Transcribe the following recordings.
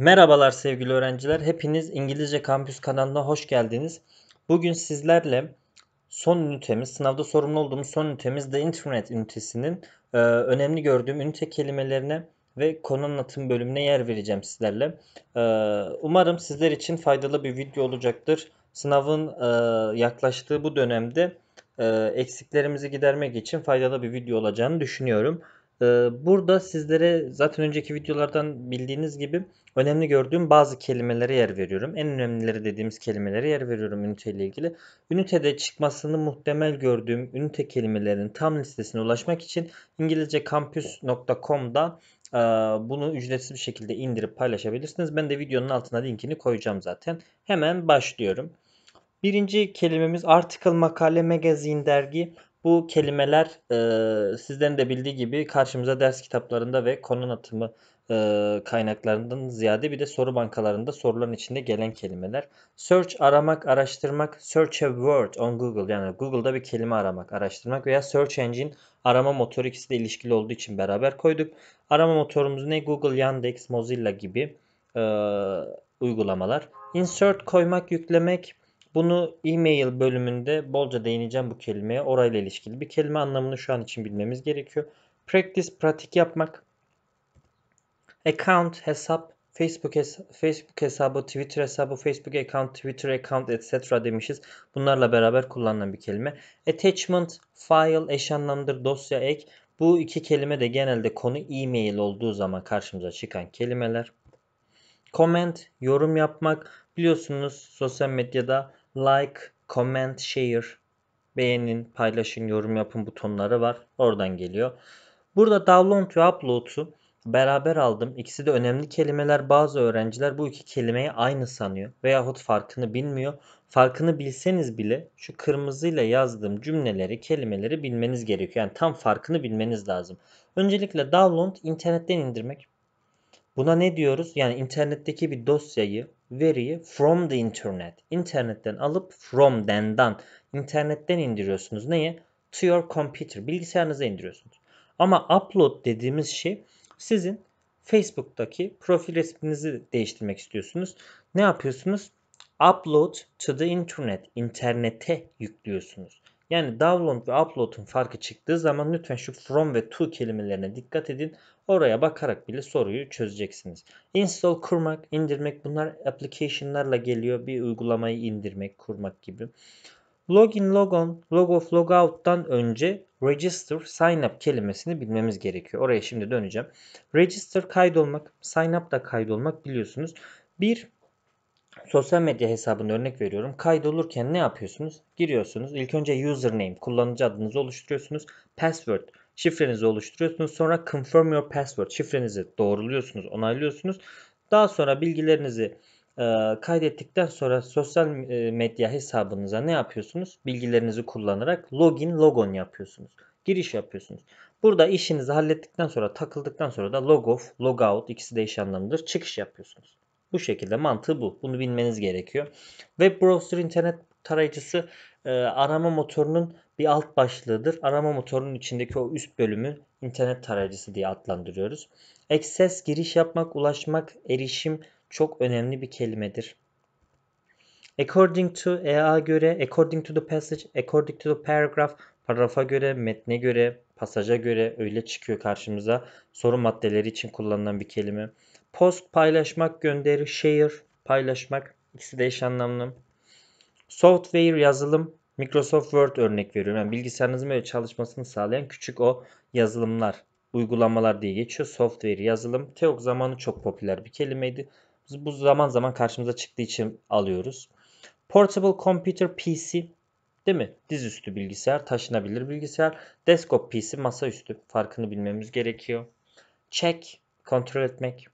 Merhabalar sevgili öğrenciler. Hepiniz İngilizce Kampüs kanalına hoş geldiniz. Bugün sizlerle son ünitemiz, sınavda sorumlu olduğumuz son ünitemiz The Internet ünitesinin e, önemli gördüğüm ünite kelimelerine ve konu anlatım bölümüne yer vereceğim sizlerle. E, umarım sizler için faydalı bir video olacaktır. Sınavın e, yaklaştığı bu dönemde e, eksiklerimizi gidermek için faydalı bir video olacağını düşünüyorum. E, burada sizlere zaten önceki videolardan bildiğiniz gibi Önemli gördüğüm bazı kelimelere yer veriyorum. En önemlileri dediğimiz kelimelere yer veriyorum ünite ile ilgili. Ünitede çıkmasını muhtemel gördüğüm ünite kelimelerin tam listesine ulaşmak için İngilizcecampus.com'da e, bunu ücretsiz bir şekilde indirip paylaşabilirsiniz. Ben de videonun altına linkini koyacağım zaten. Hemen başlıyorum. Birinci kelimemiz article, makale, Magazine dergi. Bu kelimeler e, sizden de bildiği gibi karşımıza ders kitaplarında ve konu anlatımı e, kaynaklarından ziyade bir de soru bankalarında soruların içinde gelen kelimeler. Search aramak, araştırmak, search a word on Google yani Google'da bir kelime aramak, araştırmak veya search engine arama motoru ikisi de ilişkili olduğu için beraber koyduk. Arama motorumuz ne? Google, Yandex, Mozilla gibi e, uygulamalar. Insert koymak, yüklemek, bunu e-mail bölümünde bolca değineceğim bu kelimeye. Orayla ilişkili bir kelime anlamını şu an için bilmemiz gerekiyor. Practice, pratik yapmak account hesap Facebook, hesa Facebook hesabı, Twitter hesabı, Facebook account, Twitter account etc. demişiz. Bunlarla beraber kullanılan bir kelime. Attachment, file, eş anlamdır, dosya ek. Bu iki kelime de genelde konu e-mail olduğu zaman karşımıza çıkan kelimeler. Comment, yorum yapmak. Biliyorsunuz sosyal medyada like, comment, share, beğenin, paylaşın, yorum yapın butonları var. Oradan geliyor. Burada download ve upload'u Beraber aldım. İkisi de önemli kelimeler. Bazı öğrenciler bu iki kelimeyi aynı sanıyor veyahut farkını bilmiyor. Farkını bilseniz bile şu kırmızıyla yazdığım cümleleri, kelimeleri bilmeniz gerekiyor. Yani tam farkını bilmeniz lazım. Öncelikle download internetten indirmek. Buna ne diyoruz? Yani internetteki bir dosyayı, veriyi from the internet, internetten alıp from then'dan, internetten indiriyorsunuz. Neye? To your computer, bilgisayarınıza indiriyorsunuz. Ama upload dediğimiz şey sizin Facebook'taki profil resminizi değiştirmek istiyorsunuz. Ne yapıyorsunuz? Upload to the internet. İnternete yüklüyorsunuz. Yani download ve upload'un farkı çıktığı zaman lütfen şu from ve to kelimelerine dikkat edin. Oraya bakarak bile soruyu çözeceksiniz. Install kurmak, indirmek bunlar application'larla geliyor. Bir uygulamayı indirmek, kurmak gibi. Login, logon, log off, log önce register, sign up kelimesini bilmemiz gerekiyor. Oraya şimdi döneceğim. Register kaydolmak, sign up da kaydolmak biliyorsunuz. Bir sosyal medya hesabını örnek veriyorum. Kaydolurken ne yapıyorsunuz? Giriyorsunuz. İlk önce username, kullanıcı adınızı oluşturuyorsunuz. Password, şifrenizi oluşturuyorsunuz. Sonra confirm your password, şifrenizi doğruluyorsunuz, onaylıyorsunuz. Daha sonra bilgilerinizi ee, kaydettikten sonra sosyal e, medya hesabınıza ne yapıyorsunuz? Bilgilerinizi kullanarak login, logon yapıyorsunuz. Giriş yapıyorsunuz. Burada işinizi hallettikten sonra, takıldıktan sonra da log off, log out ikisi de eş anlamlıdır. Çıkış yapıyorsunuz. Bu şekilde mantığı bu. Bunu bilmeniz gerekiyor. Web browser internet tarayıcısı e, arama motorunun bir alt başlığıdır. Arama motorunun içindeki o üst bölümü internet tarayıcısı diye adlandırıyoruz. Access giriş yapmak, ulaşmak, erişim, çok önemli bir kelimedir. According to EA göre, according to the passage, according to the paragraph, paragrafa göre, metne göre, pasaja göre öyle çıkıyor karşımıza. Soru maddeleri için kullanılan bir kelime. Post paylaşmak, gönderi, share paylaşmak ikisi de eş anlamlı. Software yazılım, Microsoft Word örnek veriyorum. Yani bilgisayarınızın böyle çalışmasını sağlayan küçük o yazılımlar, uygulamalar diye geçiyor. Software yazılım. Teok zamanı çok popüler bir kelimeydi bu zaman zaman karşımıza çıktığı için alıyoruz. Portable Computer PC değil mi? Dizüstü bilgisayar, taşınabilir bilgisayar. Desktop PC masaüstü farkını bilmemiz gerekiyor. Check kontrol etmek.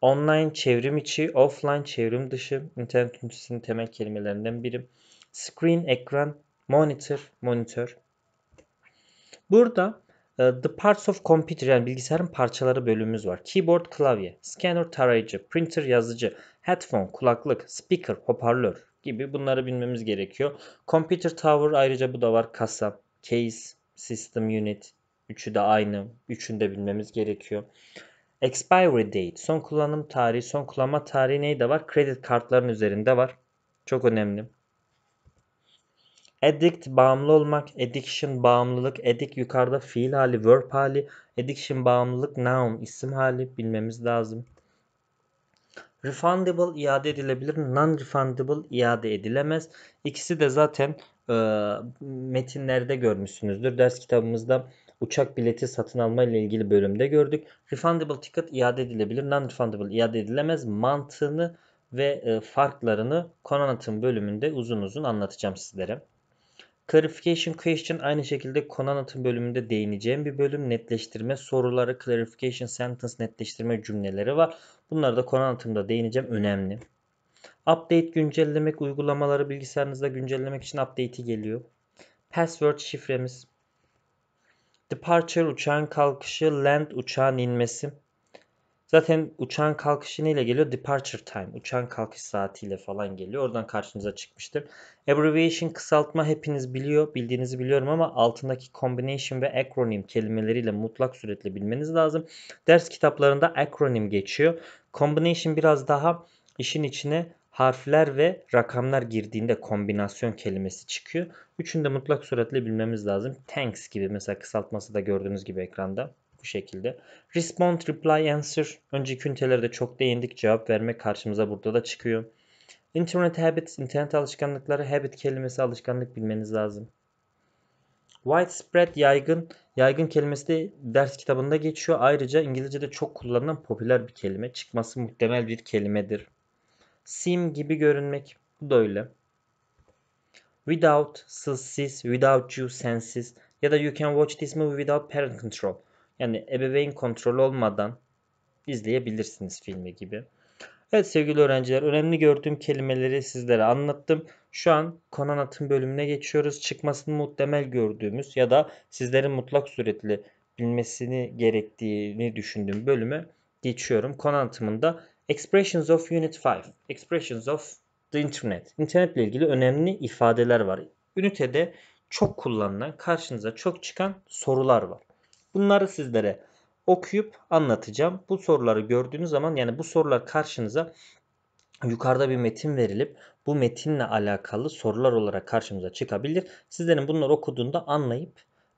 Online çevrim içi, offline çevrim dışı İnternet üniversitesinin temel kelimelerinden biri. Screen ekran, monitor, monitör. Burada ee, The Parts of Computer yani bilgisayarın parçaları bölümümüz var. Keyboard, klavye, scanner, tarayıcı, printer, yazıcı, headphone, kulaklık, speaker, hoparlör gibi bunları bilmemiz gerekiyor. Computer Tower ayrıca bu da var. Kasa, case, system unit. Üçü de aynı. Üçünü de bilmemiz gerekiyor. Expiry date, son kullanım tarihi, son kullanma tarihi neyi de var? Kredi kartların üzerinde var. Çok önemli. Addict bağımlı olmak, addiction bağımlılık, addict yukarıda fiil hali, verb hali, addiction bağımlılık, noun isim hali bilmemiz lazım. Refundable iade edilebilir, non-refundable iade edilemez. İkisi de zaten e, metinlerde görmüşsünüzdür. Ders kitabımızda uçak bileti satın alma ile ilgili bölümde gördük. Refundable ticket iade edilebilir, non-refundable iade edilemez mantığını ve e, farklarını Konanat'ın bölümünde uzun uzun anlatacağım sizlere. Clarification question aynı şekilde konu anlatım bölümünde değineceğim bir bölüm. Netleştirme soruları, clarification sentence netleştirme cümleleri var. Bunları da konu anlatımda değineceğim. Önemli. Update güncellemek uygulamaları bilgisayarınızda güncellemek için update'i geliyor. Password şifremiz. Departure uçağın kalkışı, land uçağın inmesi. Zaten uçağın kalkışı neyle geliyor? Departure time. Uçağın kalkış saatiyle falan geliyor. Oradan karşınıza çıkmıştır. Abbreviation kısaltma hepiniz biliyor. Bildiğinizi biliyorum ama altındaki combination ve acronym kelimeleriyle mutlak suretle bilmeniz lazım. Ders kitaplarında acronym geçiyor. Combination biraz daha işin içine harfler ve rakamlar girdiğinde kombinasyon kelimesi çıkıyor. Üçünü de mutlak suretle bilmemiz lazım. Thanks gibi mesela kısaltması da gördüğünüz gibi ekranda bu şekilde. Respond, reply, answer. Önceki ünitelerde çok değindik. Cevap verme karşımıza burada da çıkıyor. Internet habits, internet alışkanlıkları. Habit kelimesi alışkanlık bilmeniz lazım. Widespread yaygın. Yaygın kelimesi de ders kitabında geçiyor. Ayrıca İngilizce'de çok kullanılan popüler bir kelime. Çıkması muhtemel bir kelimedir. Sim gibi görünmek. Bu da öyle. Without, sızsız, without you, sensiz. Ya da you can watch this movie without parent control. Yani ebeveyn kontrolü olmadan izleyebilirsiniz filmi gibi. Evet sevgili öğrenciler önemli gördüğüm kelimeleri sizlere anlattım. Şu an Conan Atın bölümüne geçiyoruz. Çıkmasını muhtemel gördüğümüz ya da sizlerin mutlak suretli bilmesini gerektiğini düşündüğüm bölümü geçiyorum. Conan Atım'ın da Expressions of Unit 5. Expressions of the Internet. İnternetle ilgili önemli ifadeler var. Ünitede çok kullanılan, karşınıza çok çıkan sorular var. Bunları sizlere okuyup anlatacağım. Bu soruları gördüğünüz zaman yani bu sorular karşınıza yukarıda bir metin verilip bu metinle alakalı sorular olarak karşımıza çıkabilir. Sizlerin bunları okuduğunda anlayıp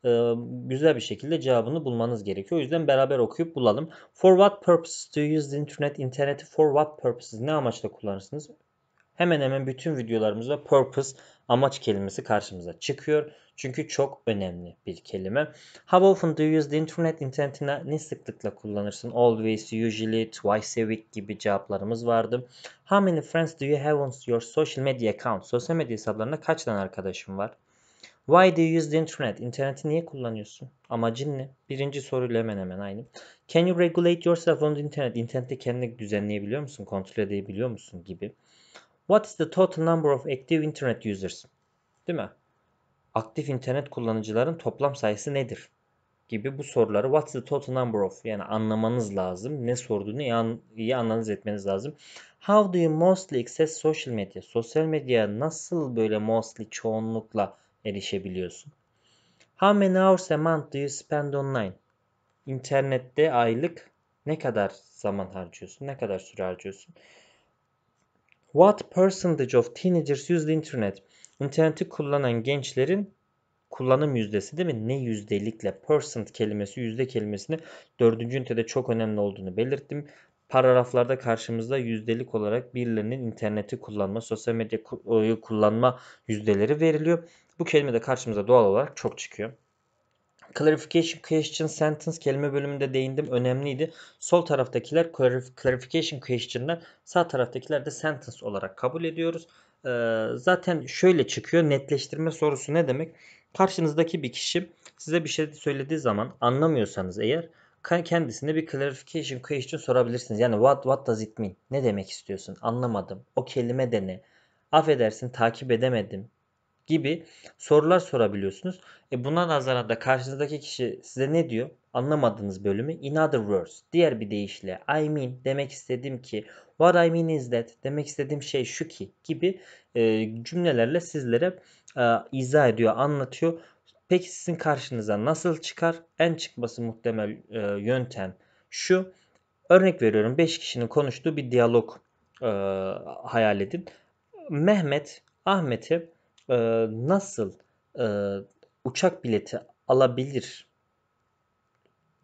e, güzel bir şekilde cevabını bulmanız gerekiyor. O yüzden beraber okuyup bulalım. For what purposes do you use the internet? İnterneti for what purposes? Ne amaçla kullanırsınız? Hemen hemen bütün videolarımızda purpose, amaç kelimesi karşımıza çıkıyor. Çünkü çok önemli bir kelime. How often do you use the internet? İnternetini ne sıklıkla kullanırsın? Always, usually, twice a week gibi cevaplarımız vardı. How many friends do you have on your social media account? Sosyal medya hesaplarında kaç tane arkadaşın var? Why do you use the internet? İnterneti niye kullanıyorsun? Amacın ne? Birinci soruyla hemen hemen aynı. Can you regulate yourself on the internet? İnternette kendini düzenleyebiliyor musun? Kontrol edebiliyor musun? Gibi. What is the total number of active internet users? Değil mi? aktif internet kullanıcıların toplam sayısı nedir? Gibi bu soruları what's the total number of yani anlamanız lazım. Ne sorduğunu iyi, an, iyi analiz etmeniz lazım. How do you mostly access social media? Sosyal medyaya nasıl böyle mostly çoğunlukla erişebiliyorsun? How many hours a month do you spend online? İnternette aylık ne kadar zaman harcıyorsun? Ne kadar süre harcıyorsun? What percentage of teenagers use the internet? İnterneti kullanan gençlerin kullanım yüzdesi değil mi? Ne yüzdelikle percent kelimesi yüzde kelimesini dördüncü ünitede çok önemli olduğunu belirttim. Paragraflarda karşımızda yüzdelik olarak birilerinin interneti kullanma, sosyal medyayı kullanma yüzdeleri veriliyor. Bu kelime de karşımıza doğal olarak çok çıkıyor. Clarification question sentence kelime bölümünde değindim. Önemliydi. Sol taraftakiler clarification question'dan sağ taraftakiler de sentence olarak kabul ediyoruz. Ee, zaten şöyle çıkıyor netleştirme sorusu ne demek? Karşınızdaki bir kişi size bir şey söylediği zaman anlamıyorsanız eğer kendisine bir clarification question sorabilirsiniz. Yani what, what does it mean? Ne demek istiyorsun? Anlamadım. O kelime de ne? Affedersin takip edemedim gibi sorular sorabiliyorsunuz. E buna nazaran da karşınızdaki kişi size ne diyor? Anlamadığınız bölümü in other words diğer bir deyişle I mean demek istedim ki What I mean is that demek istediğim şey şu ki gibi e, cümlelerle sizlere e, izah ediyor, anlatıyor. Peki sizin karşınıza nasıl çıkar? En çıkması muhtemel e, yöntem şu. Örnek veriyorum 5 kişinin konuştuğu bir diyalog e, hayal edin. Mehmet Ahmet'i e, nasıl e, uçak bileti alabilir?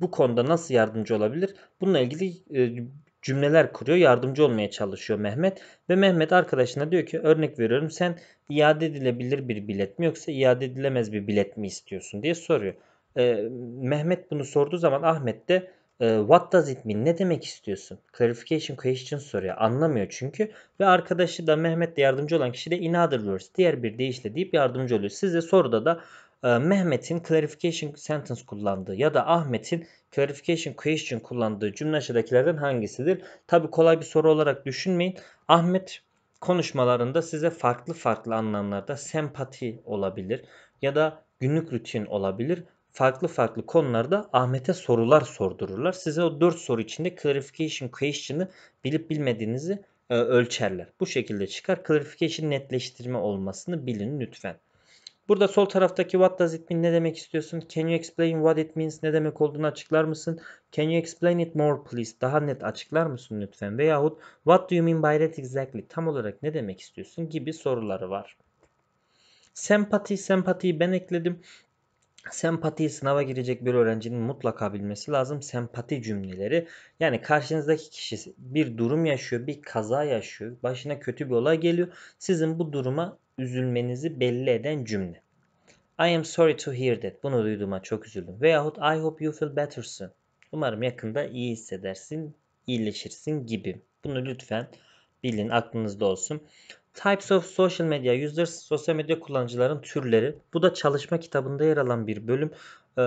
Bu konuda nasıl yardımcı olabilir? Bununla ilgili e, cümleler kuruyor, yardımcı olmaya çalışıyor Mehmet. Ve Mehmet arkadaşına diyor ki örnek veriyorum sen iade edilebilir bir bilet mi yoksa iade edilemez bir bilet mi istiyorsun diye soruyor. Ee, Mehmet bunu sorduğu zaman Ahmet de e, what does it mean ne demek istiyorsun? Clarification question soruyor. Anlamıyor çünkü. Ve arkadaşı da Mehmet de yardımcı olan kişi de in other words diğer bir deyişle deyip yardımcı oluyor. Size soruda da ee, Mehmet'in clarification sentence kullandığı ya da Ahmet'in clarification question kullandığı cümle aşağıdakilerden hangisidir? Tabi kolay bir soru olarak düşünmeyin. Ahmet konuşmalarında size farklı farklı anlamlarda sempati olabilir ya da günlük rutin olabilir. Farklı farklı konularda Ahmet'e sorular sordururlar. Size o 4 soru içinde clarification question'ı bilip bilmediğinizi e, ölçerler. Bu şekilde çıkar. Clarification netleştirme olmasını bilin lütfen. Burada sol taraftaki what does it mean ne demek istiyorsun? Can you explain what it means ne demek olduğunu açıklar mısın? Can you explain it more please? Daha net açıklar mısın lütfen? Veyahut what do you mean by that exactly? Tam olarak ne demek istiyorsun gibi soruları var. Sempati, sempatiyi ben ekledim. Sempatiyi sınava girecek bir öğrencinin mutlaka bilmesi lazım. Sempati cümleleri yani karşınızdaki kişi bir durum yaşıyor, bir kaza yaşıyor, başına kötü bir olay geliyor. Sizin bu duruma üzülmenizi belli eden cümle. I am sorry to hear that. Bunu duyduğuma çok üzüldüm. Veyahut I hope you feel better soon. Umarım yakında iyi hissedersin, iyileşirsin gibi. Bunu lütfen bilin, aklınızda olsun. Types of Social Media Users sosyal medya kullanıcıların türleri. Bu da çalışma kitabında yer alan bir bölüm. Ee,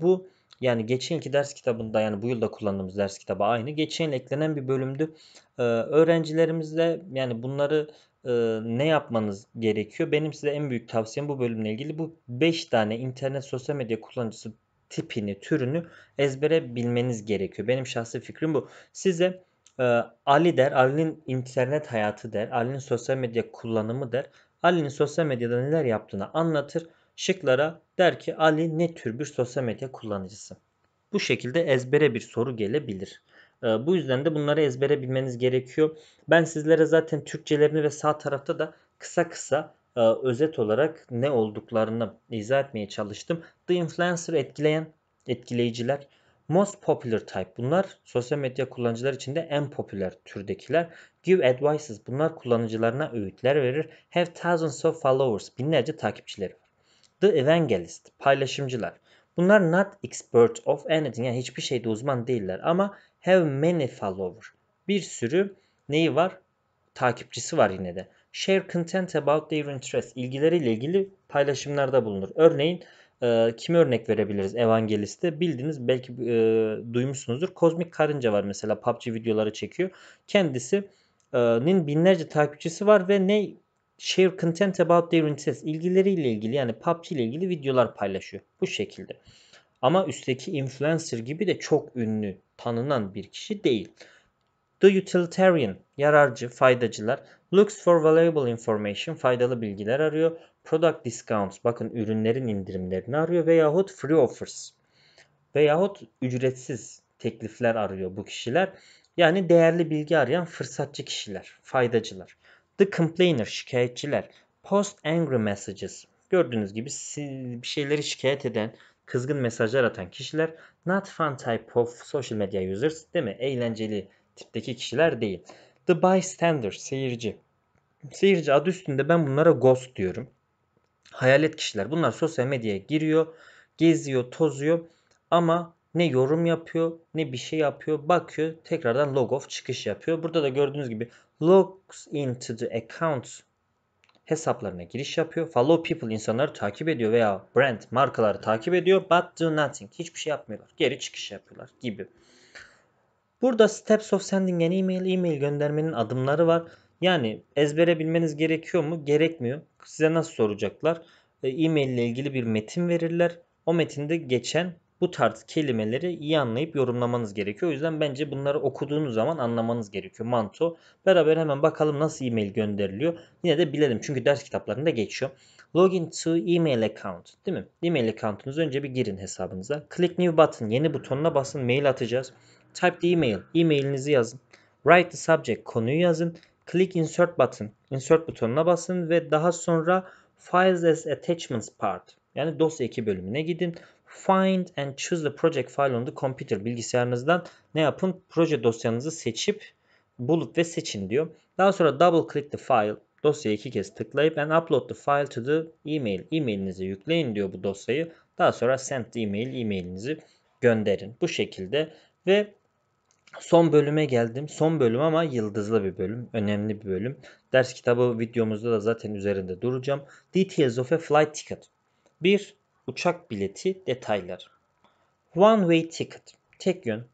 bu yani geçenki ders kitabında yani bu yılda kullandığımız ders kitabı aynı. Geçen yıl eklenen bir bölümdü. Ee, öğrencilerimizle yani bunları e, ne yapmanız gerekiyor? Benim size en büyük tavsiyem bu bölümle ilgili bu 5 tane internet sosyal medya kullanıcısı tipini, türünü ezbere bilmeniz gerekiyor. Benim şahsi fikrim bu. Size ee, Ali der, Ali'nin internet hayatı der, Ali'nin sosyal medya kullanımı der. Ali'nin sosyal medyada neler yaptığını anlatır. Şıklara der ki Ali ne tür bir sosyal medya kullanıcısı. Bu şekilde ezbere bir soru gelebilir. Ee, bu yüzden de bunları ezbere bilmeniz gerekiyor. Ben sizlere zaten Türkçelerini ve sağ tarafta da kısa kısa e, özet olarak ne olduklarını izah etmeye çalıştım. The Influencer etkileyen etkileyiciler Most popular type bunlar sosyal medya kullanıcılar içinde en popüler türdekiler. Give advices bunlar kullanıcılarına öğütler verir. Have thousands of followers binlerce takipçileri var. The evangelist paylaşımcılar. Bunlar not expert of anything yani hiçbir şeyde uzman değiller ama have many followers Bir sürü neyi var? Takipçisi var yine de. Share content about their interests ilgileriyle ilgili paylaşımlarda bulunur. Örneğin e, kime örnek verebiliriz Evangelist'te? Bildiğiniz belki e, duymuşsunuzdur. Kozmik Karınca var mesela PUBG videoları çekiyor. Kendisi'nin e, nin binlerce takipçisi var ve ne share content about their interests ilgileriyle ilgili yani PUBG ile ilgili videolar paylaşıyor. Bu şekilde. Ama üstteki influencer gibi de çok ünlü, tanınan bir kişi değil. The utilitarian, yararcı, faydacılar, looks for valuable information, faydalı bilgiler arıyor product discounts bakın ürünlerin indirimlerini arıyor veyahut free offers veyahut ücretsiz teklifler arıyor bu kişiler. Yani değerli bilgi arayan fırsatçı kişiler, faydacılar. The complainer, şikayetçiler. Post angry messages. Gördüğünüz gibi bir şeyleri şikayet eden, kızgın mesajlar atan kişiler not fun type of social media users değil mi? Eğlenceli tipteki kişiler değil. The bystander, seyirci. Seyirci adı üstünde ben bunlara ghost diyorum hayalet kişiler. Bunlar sosyal medyaya giriyor, geziyor, tozuyor ama ne yorum yapıyor ne bir şey yapıyor. Bakıyor tekrardan log off çıkış yapıyor. Burada da gördüğünüz gibi logs into the account hesaplarına giriş yapıyor. Follow people insanları takip ediyor veya brand markaları takip ediyor. But do nothing. Hiçbir şey yapmıyorlar. Geri çıkış yapıyorlar gibi. Burada steps of sending an email, e-mail göndermenin adımları var. Yani ezbere bilmeniz gerekiyor mu? Gerekmiyor. Size nasıl soracaklar? E, e-mail ile ilgili bir metin verirler. O metinde geçen bu tarz kelimeleri iyi anlayıp yorumlamanız gerekiyor. O yüzden bence bunları okuduğunuz zaman anlamanız gerekiyor. Manto. Beraber hemen bakalım nasıl e-mail gönderiliyor. Yine de bilelim çünkü ders kitaplarında geçiyor. Login to email account. Değil mi? Email mail account'unuzu önce bir girin hesabınıza. Click new button. Yeni butonuna basın. Mail atacağız. Type the email. E-mailinizi yazın. Write the subject. Konuyu yazın. Click Insert Button, Insert butonuna basın ve daha sonra Files as Attachments Part yani dosya 2 bölümüne gidin. Find and choose the project file on the computer bilgisayarınızdan ne yapın? Proje dosyanızı seçip bulup ve seçin diyor. Daha sonra double click the file dosyayı iki kez tıklayıp and upload the file to the email. E-mailinize yükleyin diyor bu dosyayı. Daha sonra send the email e-mailinizi gönderin. Bu şekilde ve Son bölüme geldim. Son bölüm ama yıldızlı bir bölüm. Önemli bir bölüm. Ders kitabı videomuzda da zaten üzerinde duracağım. Details of a flight ticket. Bir Uçak bileti detaylar. One way ticket. Tek yön.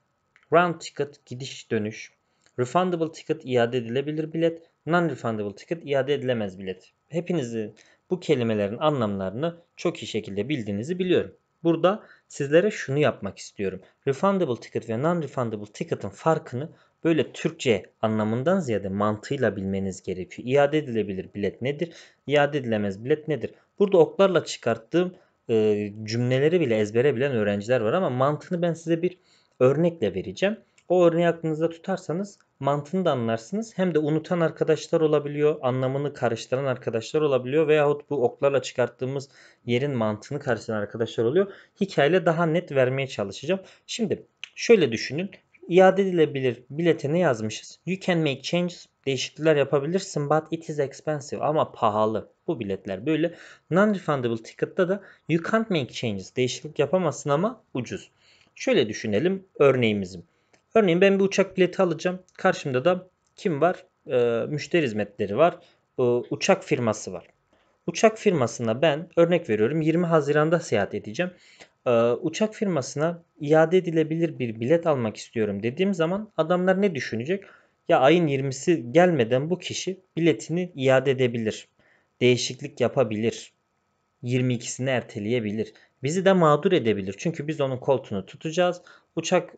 Round ticket gidiş dönüş. Refundable ticket iade edilebilir bilet. Non-refundable ticket iade edilemez bilet. Hepinizin bu kelimelerin anlamlarını çok iyi şekilde bildiğinizi biliyorum. Burada sizlere şunu yapmak istiyorum. Refundable ticket ve non-refundable ticket'ın farkını böyle Türkçe anlamından ziyade mantığıyla bilmeniz gerekiyor. İade edilebilir bilet nedir? İade edilemez bilet nedir? Burada oklarla çıkarttığım e, cümleleri bile ezbere bilen öğrenciler var ama mantığını ben size bir örnekle vereceğim. O örneği aklınızda tutarsanız mantığını da anlarsınız. Hem de unutan arkadaşlar olabiliyor, anlamını karıştıran arkadaşlar olabiliyor veyahut bu oklarla çıkarttığımız yerin mantığını karıştıran arkadaşlar oluyor. Hikayeyle daha net vermeye çalışacağım. Şimdi şöyle düşünün. İade edilebilir bilete ne yazmışız? You can make changes. Değişiklikler yapabilirsin but it is expensive ama pahalı. Bu biletler böyle. Non-refundable ticket'ta da you can't make changes. Değişiklik yapamazsın ama ucuz. Şöyle düşünelim örneğimizin. Örneğin ben bir uçak bileti alacağım. Karşımda da kim var? E, müşteri hizmetleri var. E, uçak firması var. Uçak firmasına ben örnek veriyorum 20 Haziran'da seyahat edeceğim. E, uçak firmasına iade edilebilir bir bilet almak istiyorum dediğim zaman adamlar ne düşünecek? Ya ayın 20'si gelmeden bu kişi biletini iade edebilir. Değişiklik yapabilir. 22'sini erteleyebilir. Bizi de mağdur edebilir. Çünkü biz onun koltuğunu tutacağız. Uçak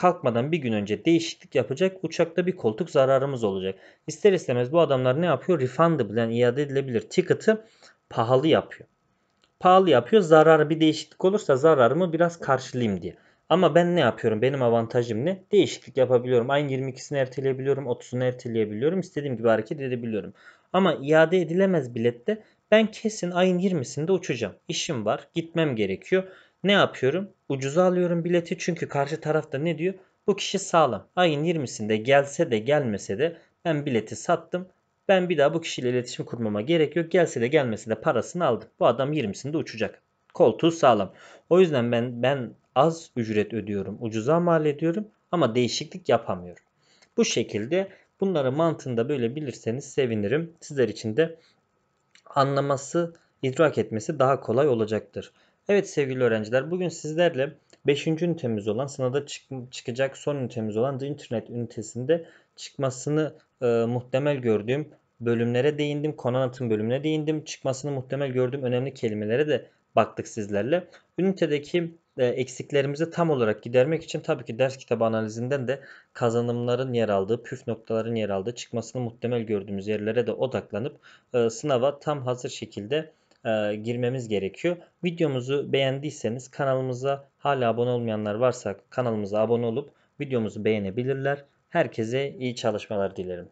kalkmadan bir gün önce değişiklik yapacak. Uçakta bir koltuk zararımız olacak. İster istemez bu adamlar ne yapıyor? Refundable yani iade edilebilir ticket'ı pahalı yapıyor. Pahalı yapıyor. Zararı bir değişiklik olursa zararımı biraz karşılayayım diye. Ama ben ne yapıyorum? Benim avantajım ne? Değişiklik yapabiliyorum. Ayın 22'sini erteleyebiliyorum. 30'unu erteleyebiliyorum. İstediğim gibi hareket edebiliyorum. Ama iade edilemez bilette ben kesin ayın 20'sinde uçacağım. İşim var. Gitmem gerekiyor. Ne yapıyorum? Ucuza alıyorum bileti çünkü karşı tarafta ne diyor? Bu kişi sağlam. Ayın 20'sinde gelse de gelmese de ben bileti sattım. Ben bir daha bu kişiyle iletişim kurmama gerek yok. Gelse de gelmese de parasını aldım. Bu adam 20'sinde uçacak. Koltuğu sağlam. O yüzden ben ben az ücret ödüyorum. Ucuza mal ediyorum ama değişiklik yapamıyorum. Bu şekilde bunları mantığında böyle bilirseniz sevinirim. Sizler için de anlaması, idrak etmesi daha kolay olacaktır. Evet sevgili öğrenciler bugün sizlerle 5. ünitemiz olan sınavda çık çıkacak son ünitemiz olan The Internet ünitesinde çıkmasını e, muhtemel gördüğüm bölümlere değindim. konanatın anlatım bölümüne değindim. Çıkmasını muhtemel gördüğüm önemli kelimelere de baktık sizlerle. Ünitedeki e, eksiklerimizi tam olarak gidermek için tabii ki ders kitabı analizinden de kazanımların yer aldığı, püf noktaların yer aldığı, çıkmasını muhtemel gördüğümüz yerlere de odaklanıp e, sınava tam hazır şekilde e, girmemiz gerekiyor. Videomuzu beğendiyseniz kanalımıza hala abone olmayanlar varsa kanalımıza abone olup videomuzu beğenebilirler. Herkese iyi çalışmalar dilerim.